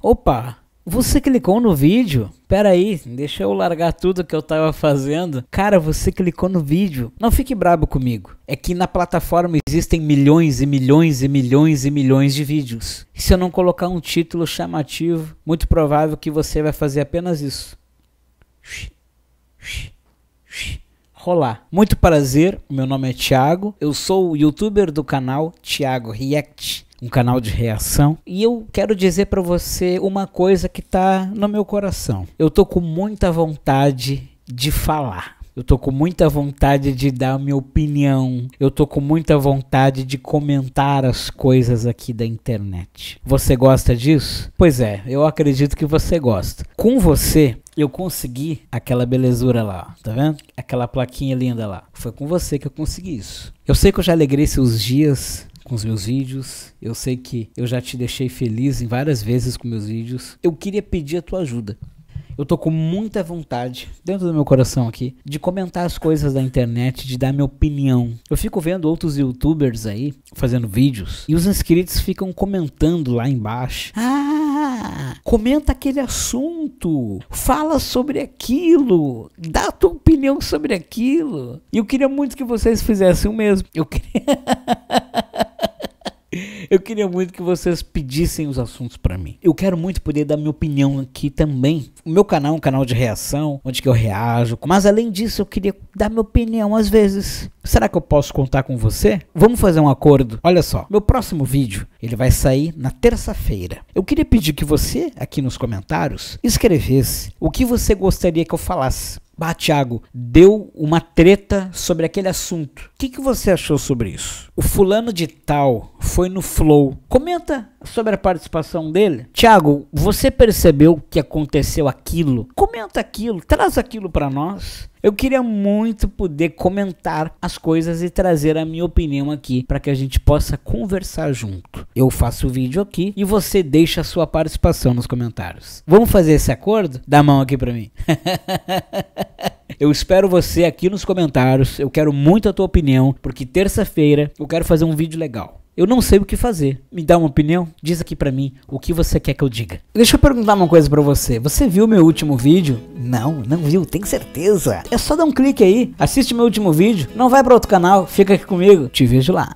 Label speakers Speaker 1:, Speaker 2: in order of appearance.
Speaker 1: Opa! Você clicou no vídeo? Pera aí, deixa eu largar tudo que eu tava fazendo. Cara, você clicou no vídeo. Não fique brabo comigo. É que na plataforma existem milhões e milhões e milhões e milhões de vídeos. E se eu não colocar um título chamativo, muito provável que você vai fazer apenas isso. Shhh, shhh rolar. Muito prazer, meu nome é Thiago, eu sou o youtuber do canal Thiago React. Um canal de reação. E eu quero dizer para você uma coisa que tá no meu coração. Eu tô com muita vontade de falar. Eu tô com muita vontade de dar a minha opinião. Eu tô com muita vontade de comentar as coisas aqui da internet. Você gosta disso? Pois é, eu acredito que você gosta. Com você, eu consegui aquela belezura lá, tá vendo? Aquela plaquinha linda lá. Foi com você que eu consegui isso. Eu sei que eu já alegrei seus dias com os meus vídeos. Eu sei que eu já te deixei feliz em várias vezes com meus vídeos. Eu queria pedir a tua ajuda. Eu tô com muita vontade, dentro do meu coração aqui, de comentar as coisas da internet, de dar minha opinião. Eu fico vendo outros youtubers aí fazendo vídeos e os inscritos ficam comentando lá embaixo. Ah, comenta aquele assunto, fala sobre aquilo, dá a tua opinião sobre aquilo. E eu queria muito que vocês fizessem o mesmo. Eu queria. Eu queria muito que vocês pedissem os assuntos para mim. Eu quero muito poder dar minha opinião aqui também. O meu canal é um canal de reação, onde que eu reajo. Mas além disso, eu queria dar minha opinião às vezes. Será que eu posso contar com você? Vamos fazer um acordo. Olha só, meu próximo vídeo, ele vai sair na terça-feira. Eu queria pedir que você, aqui nos comentários, escrevesse o que você gostaria que eu falasse. Bah, Thiago, deu uma treta sobre aquele assunto. O que, que você achou sobre isso? O fulano de tal foi no Flow. Comenta sobre a participação dele. Thiago, você percebeu que aconteceu aquilo? Comenta aquilo, traz aquilo para nós. Eu queria muito poder comentar as coisas e trazer a minha opinião aqui para que a gente possa conversar junto. Eu faço o vídeo aqui e você deixa a sua participação nos comentários. Vamos fazer esse acordo? Dá a mão aqui para mim. Eu espero você aqui nos comentários. Eu quero muito a tua opinião, porque terça-feira eu quero fazer um vídeo legal. Eu não sei o que fazer. Me dá uma opinião? Diz aqui para mim o que você quer que eu diga. Deixa eu perguntar uma coisa para você. Você viu meu último vídeo? Não, não viu, tem certeza. É só dar um clique aí, assiste meu último vídeo, não vai para outro canal, fica aqui comigo. Te vejo lá.